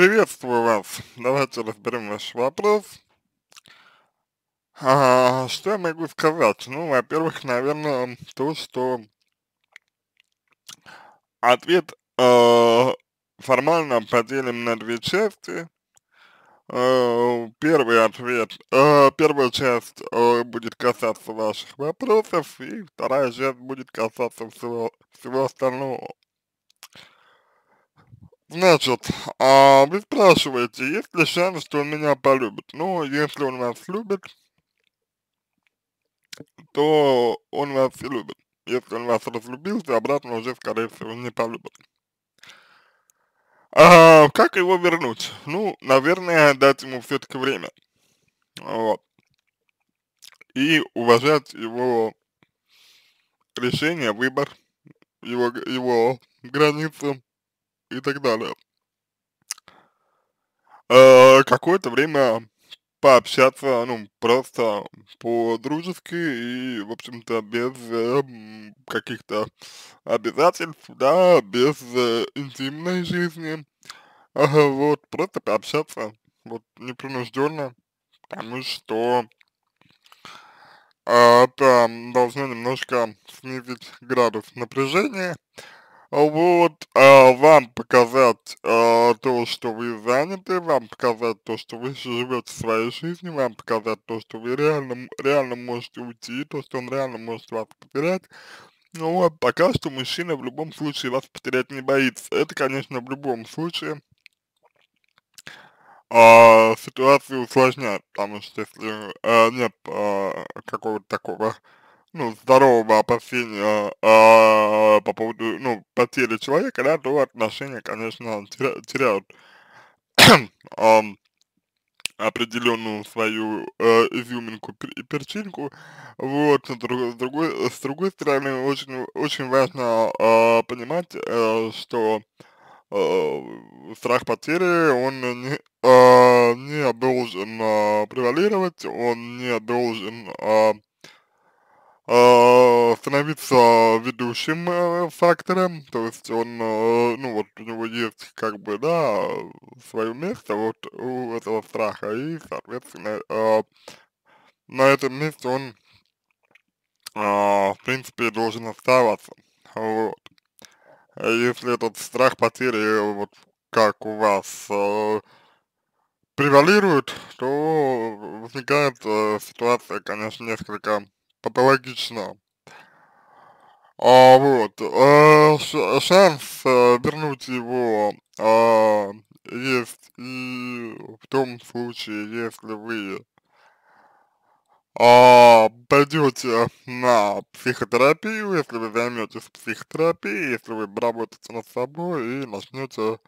Приветствую вас. Давайте разберем ваш вопрос. А, что я могу сказать? Ну, во-первых, наверное, то, что ответ э, формально поделим на две части. Э, первый ответ, э, первая часть э, будет касаться ваших вопросов, и вторая часть будет касаться всего, всего остального. Значит, а вы спрашиваете, есть ли шанс, что он меня полюбит? Ну, если он вас любит, то он вас и любит. Если он вас разлюбил, то обратно уже, скорее всего, не полюбит. А, как его вернуть? Ну, наверное, дать ему все-таки время. Вот. И уважать его решение, выбор, его, его границу и так далее. Э, Какое-то время пообщаться, ну, просто по-дружески и, в общем-то, без э, каких-то обязательств, да, без э, интимной жизни, э, вот, просто пообщаться, вот, непринужденно, потому что это а, должно немножко снизить градус напряжения, а вот э, вам показать э, то, что вы заняты, вам показать то, что вы живете своей жизнью, вам показать то, что вы реально, реально можете уйти, то, что он реально может вас потерять. Ну вот, пока что мужчина в любом случае вас потерять не боится. Это, конечно, в любом случае э, ситуацию усложняет, потому что если э, нет э, какого-то такого ну, здорового опасения э, по поводу, ну, теле человека, да, то отношения, конечно, теряют определенную свою э, изюминку и перчинку, вот, с другой, с другой, с другой стороны, очень, очень важно э, понимать, э, что э, страх потери, он не, э, не должен э, превалировать, он не должен э, Э, становиться ведущим э, фактором, то есть он, э, ну вот у него есть как бы, да, свое место вот у этого страха, и, соответственно, на этом месте он, в принципе, должен оставаться, вот. Если этот страх потери, вот как у вас, превалирует, то возникает ситуация, конечно, несколько патологично. А, вот, а, шанс а, вернуть его а, есть и в том случае, если вы а, пойдете на психотерапию, если вы займетесь психотерапией, если вы работаете над собой и начнете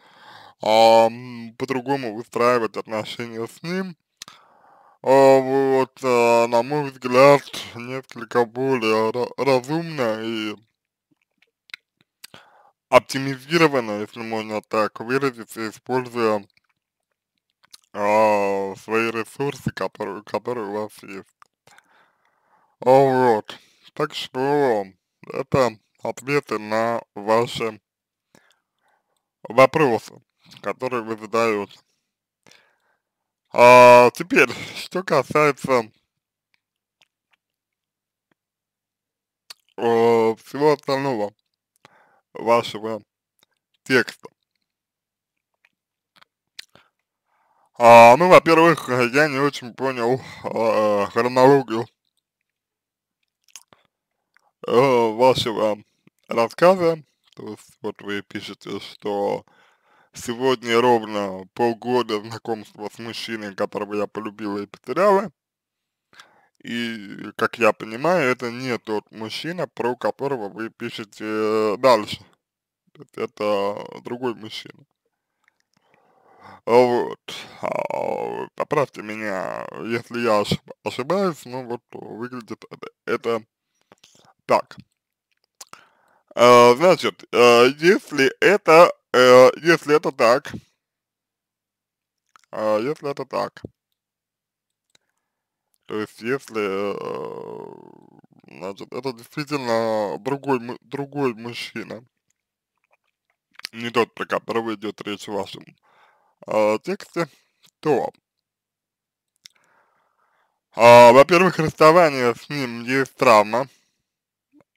а, по-другому выстраивать отношения с ним, а вот, э, на мой взгляд, несколько более разумно и оптимизировано, если можно так выразиться, используя а, свои ресурсы, которые, которые у вас есть. А вот. Так что это ответы на ваши вопросы, которые вы задаете. А, теперь, что касается о, э, всего остального вашего текста. А, ну, во-первых, я не очень понял а, хронологию а, вашего рассказа. То есть, вот вы пишете, что Сегодня ровно полгода знакомства с мужчиной, которого я полюбила и потеряла. И, как я понимаю, это не тот мужчина, про которого вы пишете э, дальше. Это другой мужчина. А вот. А, поправьте меня, если я ошибаюсь, но вот выглядит это, это так. А, значит, э, если это Э, если это так, а, если это так, то есть если, э, значит, это действительно другой, другой мужчина, не тот, про которого идет речь в вашем э, тексте, то, а, во-первых, расставание с ним есть травма,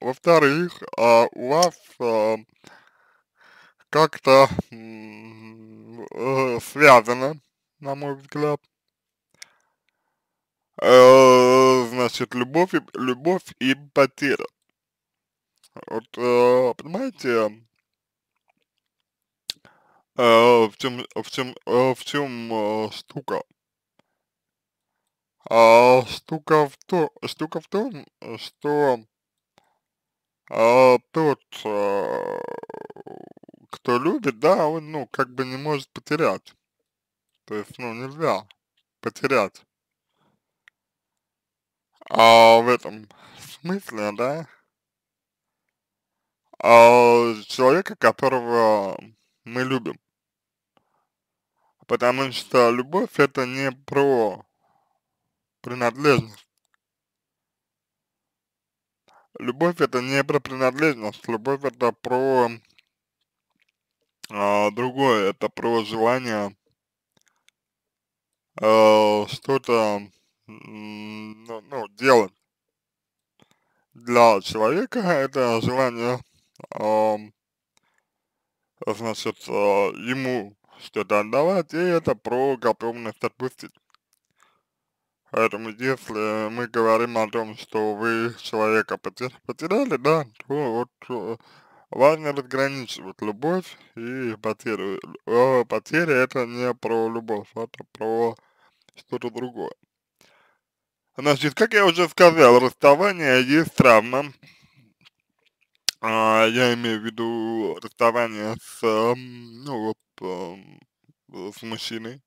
во-вторых, у вас как-то э, связано, на мой взгляд. Э, значит, любовь и, любовь и потеря. Вот, э, понимаете, в чем, в чем, в чем штука? А, штука в то, штука в том, что а, тот а, что любит, да, он, ну, как бы не может потерять. То есть, ну, нельзя потерять. А в этом смысле, да, а человека, которого мы любим. Потому что любовь это не про принадлежность. Любовь это не про принадлежность, любовь это про а, другое это про желание э, что-то ну, ну, делать для человека. Это желание, э, значит, э, ему что-то отдавать, и это про готовность отпустить. Поэтому если мы говорим о том, что вы человека потеряли, да, то вот э, Важно разграничивать любовь и потерю. Потеря это не про любовь, это про что-то другое. Значит, как я уже сказал, расставание есть травма. А, я имею в виду расставание с, ну вот, эм, с мужчиной.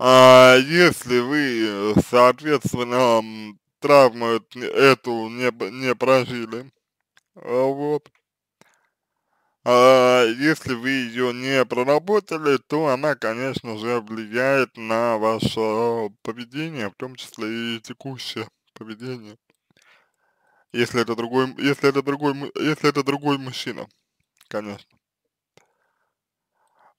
А если вы, соответственно, травму эту не, не прожили, а вот. А если вы ее не проработали, то она, конечно же, влияет на ваше поведение, в том числе и текущее поведение. Если это другой, если это другой, если это другой мужчина, конечно.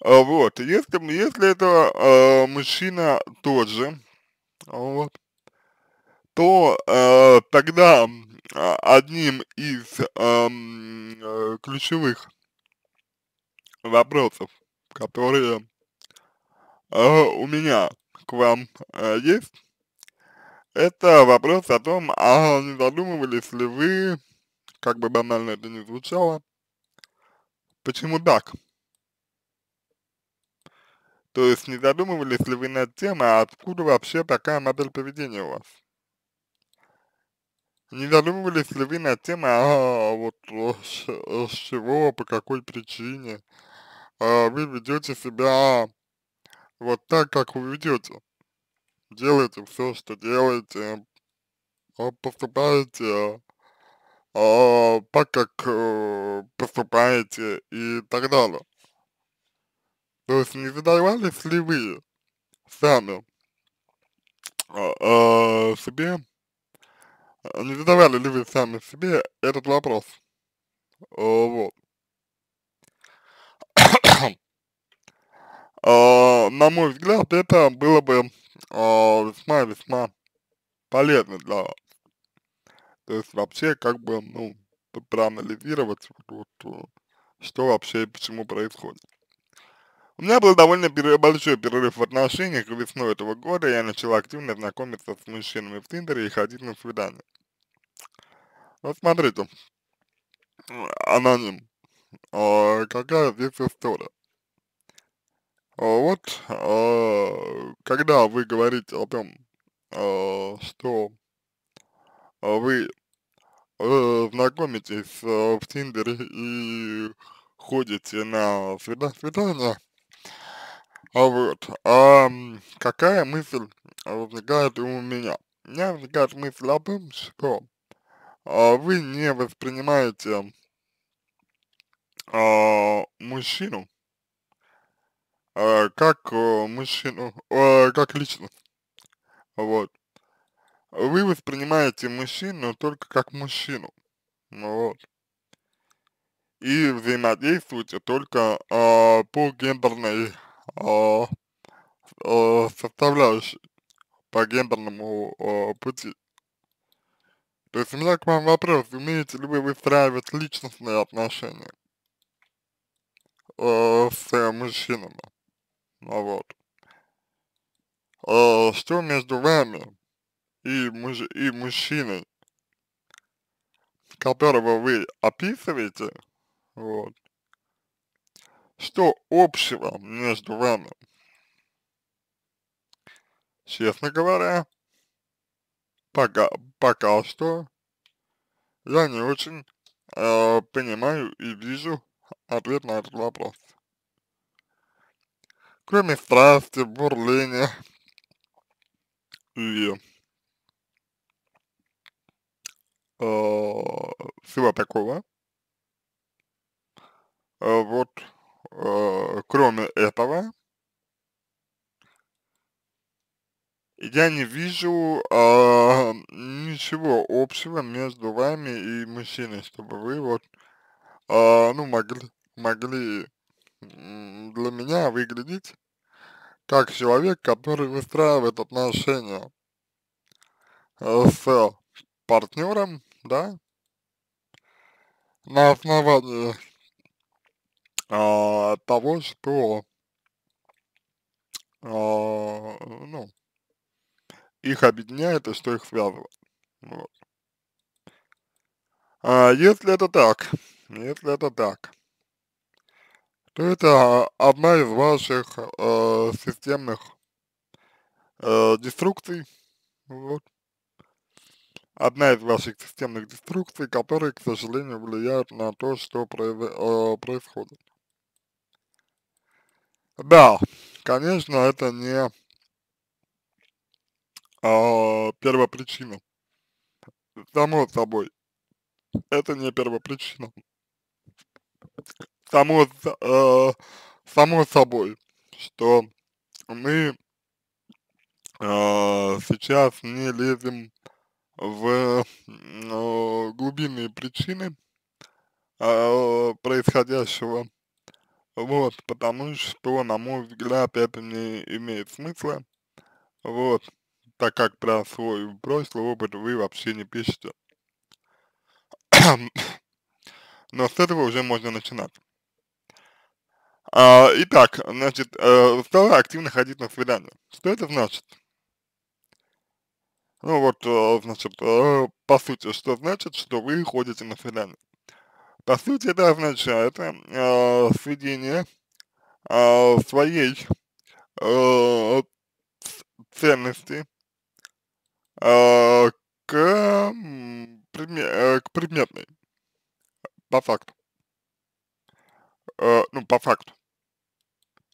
А вот, если, если это э, мужчина тот же, вот, то э, тогда а, одним из эм, ключевых вопросов, которые э, у меня к вам э, есть, это вопрос о том, а не задумывались ли вы, как бы банально это ни звучало, почему так? То есть не задумывались ли вы над тем, а откуда вообще такая модель поведения у вас? Не задумывались ли вы над тем, а, а вот с, с чего, по какой причине а, вы ведете себя вот так, как вы ведете? Делаете все, что делаете, а поступаете а, так, как а, поступаете и так далее. То есть не задавались ли вы сами а, а, себе не задавали ли вы сами себе этот вопрос? А, вот. А, на мой взгляд, это было бы весьма-весьма полезно для вас. То есть вообще как бы, ну, проанализировать, вот, вот, э, что вообще и почему происходит. У меня был довольно большой перерыв в отношениях весной этого года, я начала активно знакомиться с мужчинами в Тиндере и ходить на свидания. Вот смотрите, а, аноним, а, какая здесь история? А, вот, а, когда вы говорите о том, а, что а, вы э, знакомитесь э, в Тиндере и ходите на свидания, а вот, а какая мысль а, возникает у меня? У меня возникает мысль о том, что а, вы не воспринимаете а, мужчину а, как а, мужчину, а, как лично. Вот. Вы воспринимаете мужчину только как мужчину. Ну вот. И взаимодействуете только а, по гендерной э, а, э, а, составляющей по гендерному э, пути. То есть у меня к вам вопрос, умеете ли вы выстраивать личностные отношения э, с мужчинами? Ну вот. Э, что между вами и, муж и мужчиной, которого вы описываете, вот, что общего между вами? Честно говоря, пока, пока что я не очень э, понимаю и вижу ответ на этот вопрос. Кроме страсти, бурления и э, всего такого, э, вот Э, кроме этого, я не вижу э, ничего общего между вами и мужчиной, чтобы вы вот, э, ну, могли, могли для меня выглядеть как человек, который выстраивает отношения э, с партнером, да, на основании э, а, того, что а, ну, их объединяет и что их связывает. Вот. А, если это так, если это так, то это одна из ваших э, системных э, деструкций, вот. Одна из ваших системных деструкций, которые, к сожалению, влияют на то, что э, происходит. Да, конечно, это не а, первопричина. Само собой. Это не первопричина. Само, э, само собой, что мы э, сейчас не лезем в э, глубинные причины э, происходящего вот, потому что, на мой взгляд, это не имеет смысла. Вот, так как про свой прошлый опыт вы вообще не пишете. Но с этого уже можно начинать. А, итак, значит, э, стала активно ходить на свидания. Что это значит? Ну вот, э, значит, э, по сути, что значит, что вы ходите на свидание? По сути, это означает э, сведение э, своей э, ценности э, к, предме э, к предметной, по факту. Э, ну, по факту.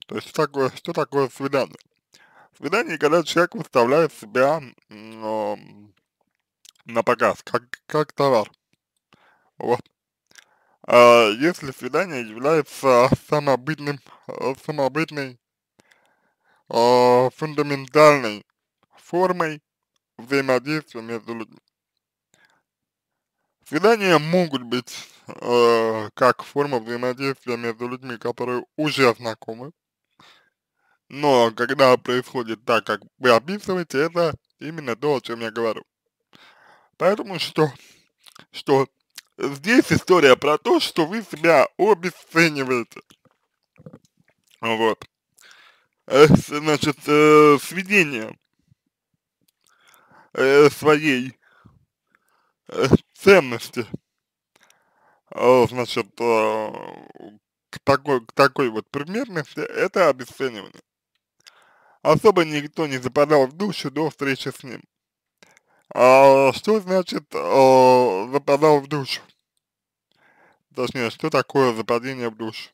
То есть, что такое, что такое свидание? Свидание, когда человек выставляет себя э, на показ, как, как товар. Вот. А, если свидание является самобытным, э, самобытной, э, фундаментальной формой взаимодействия между людьми. Свидания могут быть э, как форма взаимодействия между людьми, которые уже знакомы, но когда происходит так, как вы описываете, это именно то, о чем я говорю. Поэтому что, что здесь история про то, что вы себя обесцениваете. Вот. Э, значит, э, сведение э, своей ценности, значит, к такой, к такой вот примерности, это обесценивание. Особо никто не западал в душу до встречи с ним. А, что значит а, западал в душу? Точнее, что такое западение в душу?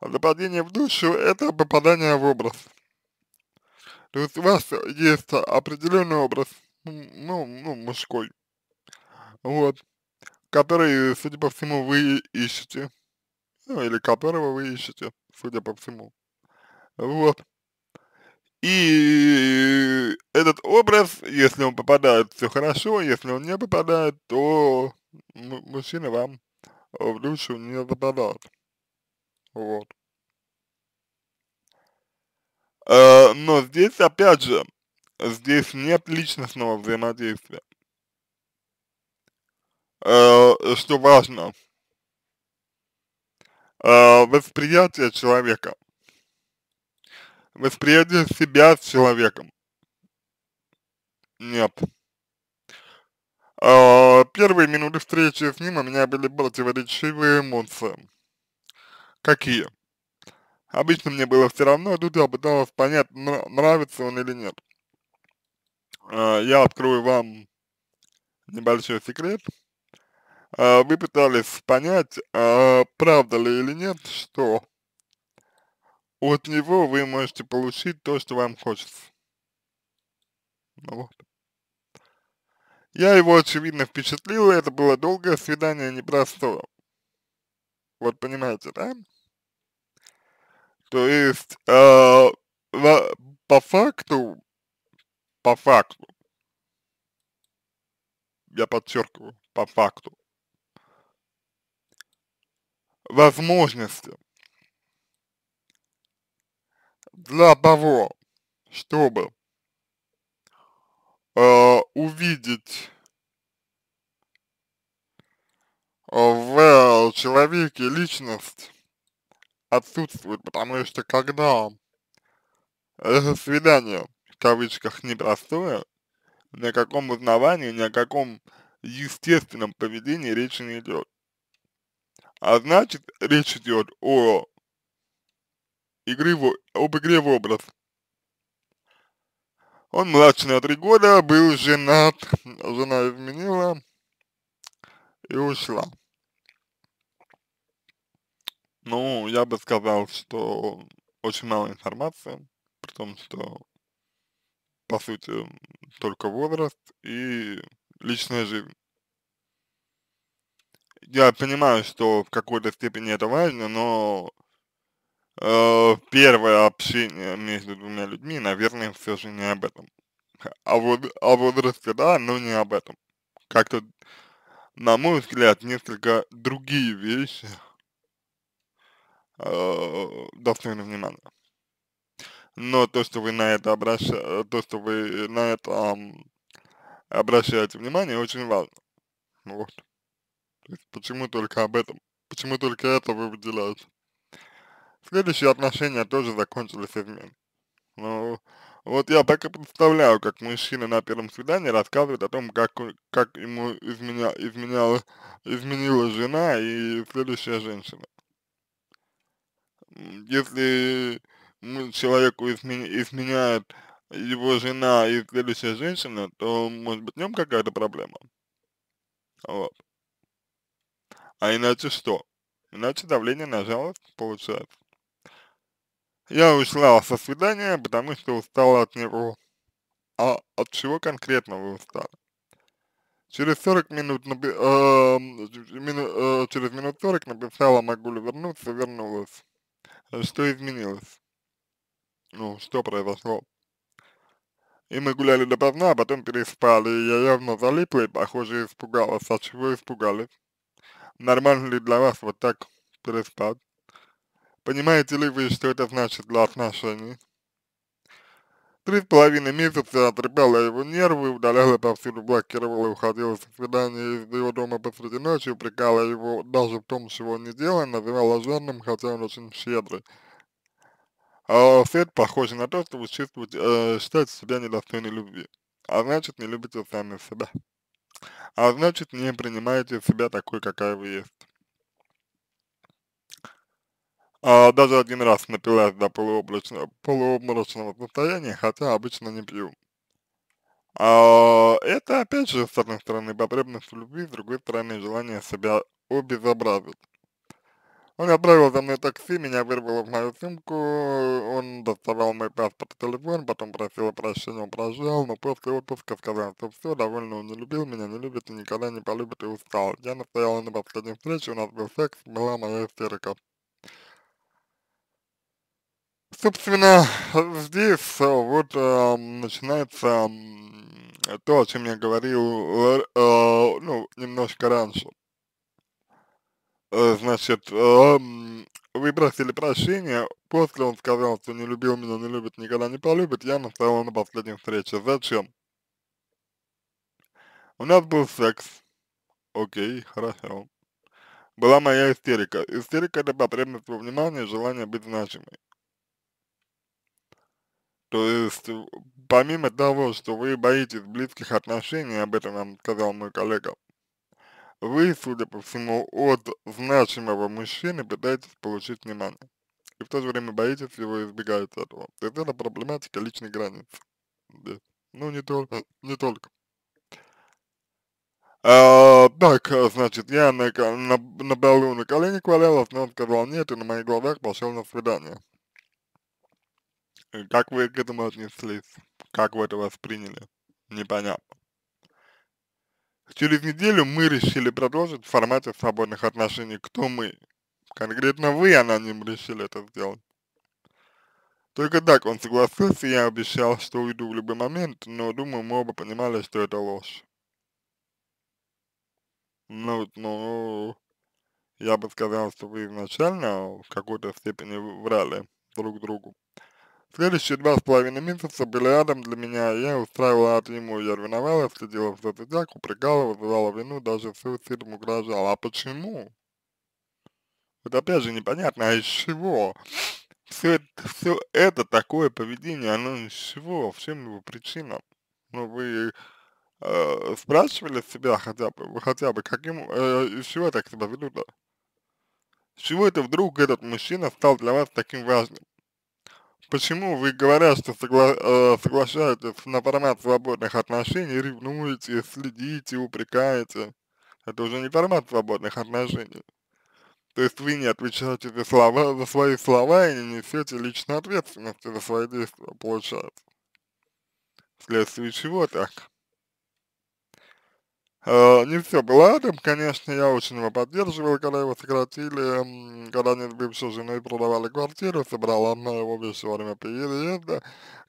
Западение в душу – это попадание в образ. То есть у вас есть определенный образ, ну, ну, мужской, вот, который, судя по всему, вы ищете, ну, или которого вы ищете, судя по всему, вот. И этот образ, если он попадает, все хорошо, если он не попадает, то мужчина вам э, в душу не попадает. Вот. Э, но здесь, опять же, здесь нет личностного взаимодействия, э, что важно. Э, восприятие человека восприятие себя с человеком? Нет. А, первые минуты встречи с ним у меня были противоречивые эмоции. Какие? Обычно мне было все равно, а тут я пыталась понять, нравится он или нет. А, я открою вам небольшой секрет. А, вы пытались понять, правда ли или нет, что от него вы можете получить то, что вам хочется. Ну вот. Я его, очевидно, впечатлил, это было долгое свидание непростого. Вот понимаете, да? То есть, э, по факту, по факту, я подчеркиваю, по факту, возможности для того, чтобы э, увидеть э, в э, человеке личность отсутствует, потому что когда это свидание в кавычках непростое, ни о каком узнавании, ни о каком естественном поведении речи не идет. А значит, речь идет о игры в, об игре в образ. Он младше на три года, был женат, жена изменила и ушла. Ну, я бы сказал, что очень мало информации, при том, что, по сути, только возраст и личная жизнь. Я понимаю, что в какой-то степени это важно, но Э, первое общение между двумя людьми, наверное, все же не об этом. А вот, о а возрасте, да, но не об этом. Как-то, на мой взгляд, несколько другие вещи э, достойны внимания. Но то, что вы на это обращаете, то, что вы на это эм, обращаете внимание, очень важно. Вот. То есть, почему только об этом? Почему только это вы выделяете? Следующие отношения тоже закончились изменой. Ну, вот я так и представляю, как мужчина на первом свидании рассказывает о том, как, как ему изменя, изменяла, изменила жена и следующая женщина. Если человеку измени изменяет его жена и следующая женщина, то может быть в нем какая-то проблема. Вот. А иначе что? Иначе давление на жалость получается. Я ушла со свидания, потому что устала от него. А от чего конкретно вы устали? Через 40 минут, напи э, эм, мину, э, через минут 40 написала, могу ли вернуться, вернулась. Что изменилось? Ну, что произошло? И мы гуляли допоздна, а потом переспали, я явно залипла и, похоже, испугалась. А чего испугались? Нормально ли для вас вот так переспать? Понимаете ли вы, что это значит для отношений? Три с половиной месяца отрепала его нервы, удаляла повсюду, блокировала, уходила со свидания из его дома посреди ночи, упрекала его даже в том, чего он не делал, называла жадным, хотя он очень щедрый. А Сет похоже на то, э, что вы чувствуете, э, считаете себя недостойной любви, а значит не любите сами себя, а значит не принимаете себя такой, какая вы есть а, даже один раз напилась до полуобморочного, полуобморочного состояния, хотя обычно не пью. А, это опять же, с одной стороны, потребность в любви, с другой стороны, желание себя обезобразить. Он отправил за мной такси, меня вырвало в мою сумку, он доставал мой паспорт и телефон, потом просил прощения, он прожал, но после отпуска сказал, что все, довольно он не любил меня, не любит и никогда не полюбит и устал. Я настояла на последней встрече, у нас был секс, была моя истерика собственно, здесь э, вот э, начинается то, о чем я говорил э, ну, немножко раньше. Значит, вы выбросили прощение, после он сказал, что не любил меня, не любит, никогда не полюбит, я настоял на последней встрече. Зачем? У нас был секс. Окей, хорошо. Была моя истерика. Истерика – это потребность во внимании и желание быть значимой. То есть, э, помимо того, что вы боитесь близких отношений, об этом нам сказал мой коллега, вы, судя по всему, от значимого мужчины пытаетесь получить внимание. И в то же время боитесь его избегать избегаете этого. То есть это проблематика личной границы. Да. Ну, не только. Э, не только. А, так, э, значит, я на, на, на балу на коленях валялась, но он сказал нет, и на моих глазах пошел на свидание. Э, как вы к этому отнеслись? Как вы это восприняли? Непонятно. Через неделю мы решили продолжить в формате свободных отношений. Кто мы? Конкретно вы, аноним, решили это сделать. Только так он согласился, я обещал, что уйду в любой момент, но думаю, мы оба понимали, что это ложь. Ну, ну, я бы сказал, что вы изначально в какой-то степени врали друг другу. Следующие два с половиной месяца были рядом для меня, я устраивала от него я ревновала, следила в соцсетях, упрекала, вызывала вину, даже суицидом угрожала. А почему? Вот опять же непонятно, а из чего? Все, все это такое поведение, оно из чего? В чем его причина? Ну вы э, спрашивали себя хотя бы, хотя бы, каким, э, из чего так себя ведут? С чего это вдруг этот мужчина стал для вас таким важным? Почему вы, говоря, что согла э, соглашаетесь на формат свободных отношений, ревнуете, следите, упрекаете? Это уже не формат свободных отношений. То есть вы не отвечаете за, слова, за свои слова и не несете личной ответственности за свои действия, получается. Вследствие чего так? А, не все было адом, конечно, я очень его поддерживал, когда его сократили, когда они с бывшей женой продавали квартиру, собрала на его вещи во время переезда,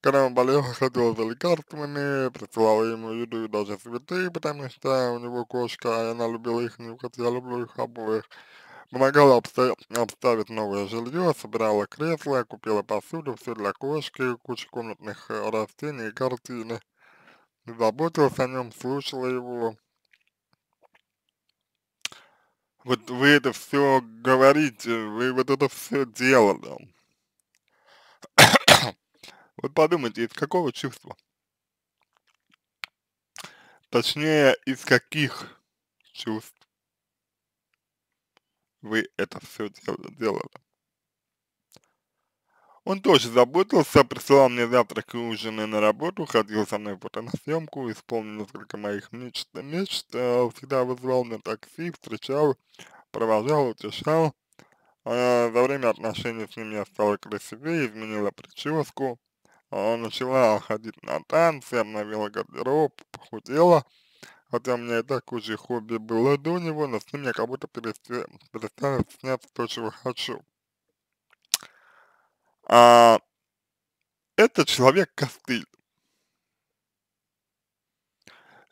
когда он болел, ходил за лекарствами, присылала ему еду и даже цветы, потому что у него кошка, и она любила их нюхать, я люблю их обоих. Помогала обста обставить новое жилье, собирала кресло, купила посуду, все для кошки, кучу комнатных э, растений и картины. Заботилась о нем, слушала его, вот вы это все говорите, вы вот это все делали. Вот подумайте, из какого чувства? Точнее, из каких чувств вы это все делали? Он тоже заботился, присылал мне завтрак и ужины на работу, ходил со мной фото на съемку, исполнил несколько моих мечт, мечт всегда вызывал на такси, встречал, провожал, утешал. А за время отношений с ним я стала красивее, изменила прическу, а начала ходить на танцы, обновила гардероб, похудела. Хотя у меня и так уже хобби было до него, но с ним я как будто перестала снять то, чего хочу а, это человек костыль.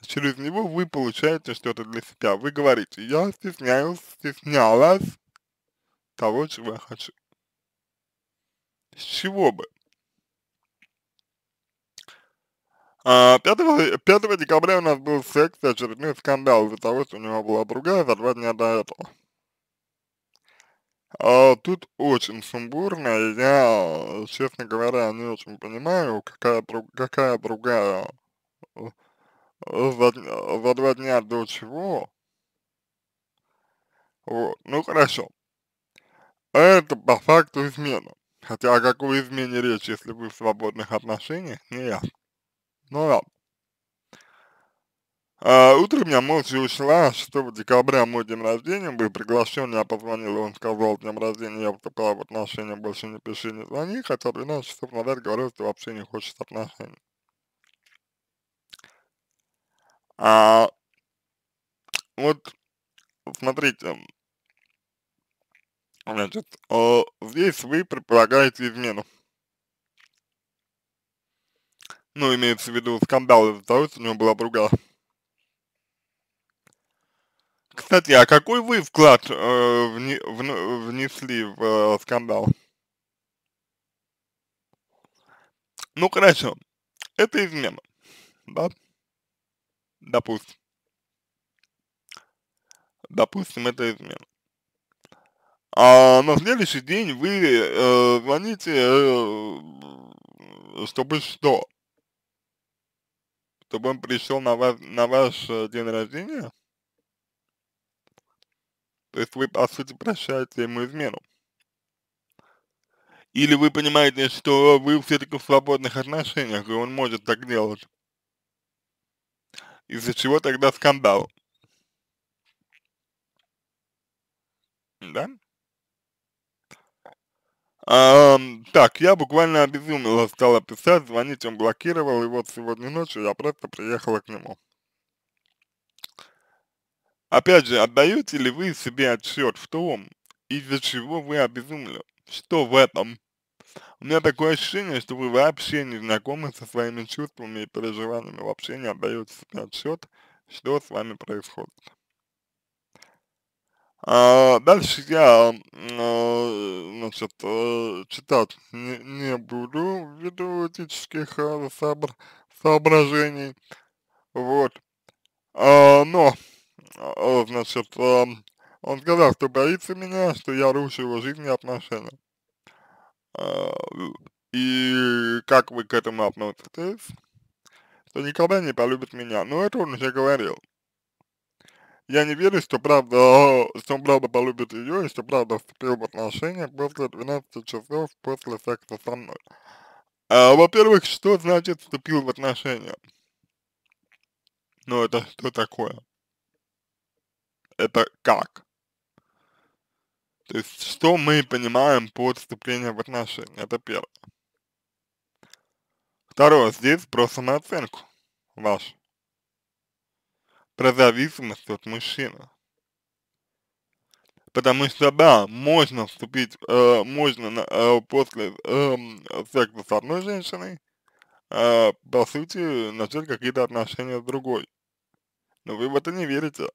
Через него вы получаете что-то для себя. Вы говорите, я стесняюсь, стеснялась того, чего я хочу. С чего бы? А, 5, 5 декабря у нас был секс и очередной скандал из-за того, что у него была другая за два дня до этого. А, тут очень сумбурно, и я, честно говоря, не очень понимаю, какая, какая другая за, э, за два дня до чего. Вот. Ну хорошо. Это по факту измена. Хотя о какой измене речь, если вы в свободных отношениях, не я. Ну ладно. А, утром я молча ушла, 6 декабря мой день рождения, был приглашен, я позвонил, он сказал, днем рождения я вступала в отношения, больше не пиши, не звони, хотя 12 часов назад говорил, что вообще не хочет отношений. А, вот, смотрите, значит, о, э, здесь вы предполагаете измену. Ну, имеется в виду скандал из-за того, что у него была другая кстати, а какой вы вклад э, вне, вн, внесли в э, скандал? Ну, хорошо. Это измена, да? Допустим. Допустим, это измена. А на следующий день вы э, звоните, э, чтобы что? Чтобы он пришел на, вас, на ваш э, день рождения? То есть вы, по а сути, прощаете ему измену. Или вы понимаете, что вы все-таки в свободных отношениях, и он может так делать. Из-за чего тогда скандал? Да? А, так, я буквально обезумела, стала писать, звонить он блокировал, и вот сегодня ночью я просто приехала к нему. Опять же, отдаете ли вы себе отчет в том, из-за чего вы обезумели? Что в этом? У меня такое ощущение, что вы вообще не знакомы со своими чувствами и переживаниями, вообще не отдаете себе отчет, что с вами происходит. А, дальше я, а, значит, э, читать не, не буду ввиду этических а, собр, соображений, вот, а, но а, а, значит, а, он сказал, что боится меня, что я рушу его жизнь и отношения. И как вы к этому относитесь? Что никогда не полюбит меня. Но ну, это он уже говорил. Я не верю, что правда, что правда полюбит ее и что правда вступил в отношения после 12 часов после секса со мной. А, Во-первых, что значит вступил в отношения? Ну это что такое? это как? То есть, что мы понимаем под вступлением в отношения, это первое. Второе, здесь про самооценку вашу, про зависимость от мужчины. Потому что, да, можно вступить, э, можно э, после э, секса с одной женщиной, э, по сути, начать какие-то отношения с другой. Но вы в это не верите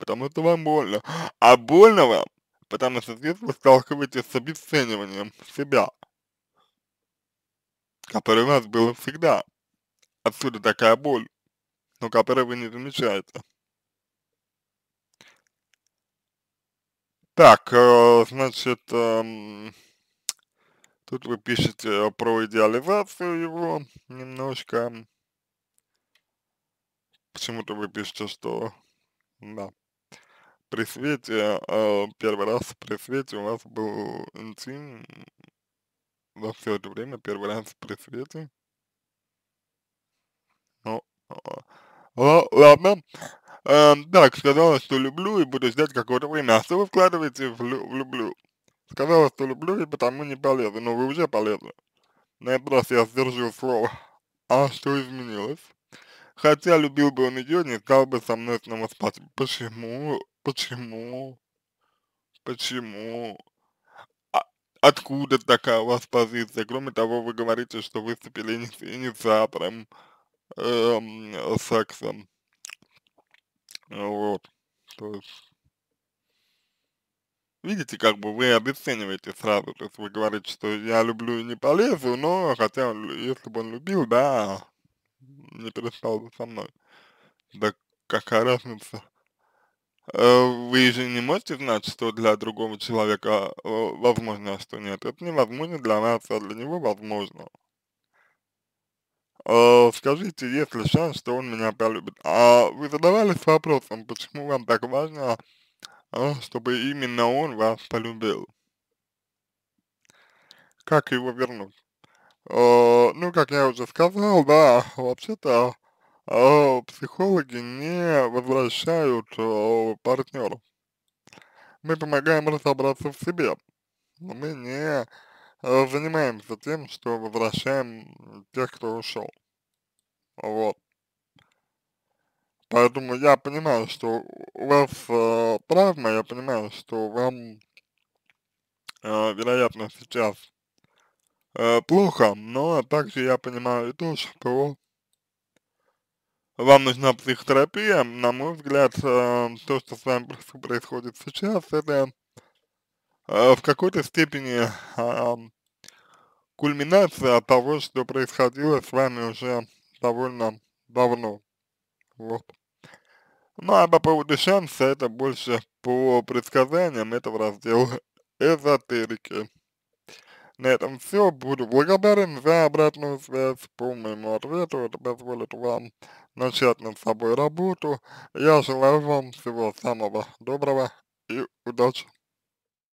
потому что вам больно. А больно вам, потому что здесь вы сталкиваетесь с обесцениванием себя, которое у вас было всегда. Отсюда такая боль, но которую вы не замечаете. Так, э, значит, эм, тут вы пишете про идеализацию его немножко. Почему-то вы пишете, что да при свете, э, первый раз при свете у нас был интим за все это время, первый раз при свете. Ну, а, а, ладно. Э, так, сказала, что люблю и буду ждать какое-то время. А что вы вкладываете в, лю в люблю? Сказала, что люблю и потому не полезу. Но ну, вы уже полезны. На этот раз я сдержу слово. А что изменилось? Хотя любил бы он ее, не стал бы со мной снова спать. Почему? Почему? Почему? А- откуда такая у вас позиция? Кроме того, вы говорите, что выступили ини- инициатором эм, а сексом. Вот. То есть... Видите, как бы вы обесцениваете сразу, то есть вы говорите, что я люблю и не полезу, но хотя, он, если бы он любил, да, не перестал бы со мной. Да какая разница? Э, вы же не можете знать, что для другого человека э, возможно, а что нет. Это невозможно для нас, а для него возможно. Э, скажите, есть ли шанс, что он меня полюбит? А вы задавались вопросом, почему вам так важно, чтобы именно он вас полюбил? Как его вернуть? ну, как я уже сказал, да, вообще-то а, а, психологи не возвращают а, партнера. Мы помогаем разобраться в себе, но мы не занимаемся тем, что возвращаем тех, кто ушел. Вот. Поэтому я понимаю, что у вас э, травма, я понимаю, что вам, э, вероятно, сейчас э, плохо, но также я понимаю и то, что вам нужна психотерапия, на мой взгляд, э, то, что с вами происходит сейчас, это э, в какой-то степени э, кульминация того, что происходило с вами уже довольно давно. Вот. Ну а по поводу шанса, это больше по предсказаниям, это в раздел эзотерики. На этом все. Буду благодарен за обратную связь по моему ответу. Это позволит вам начать над собой работу. Я желаю вам всего самого доброго и удачи.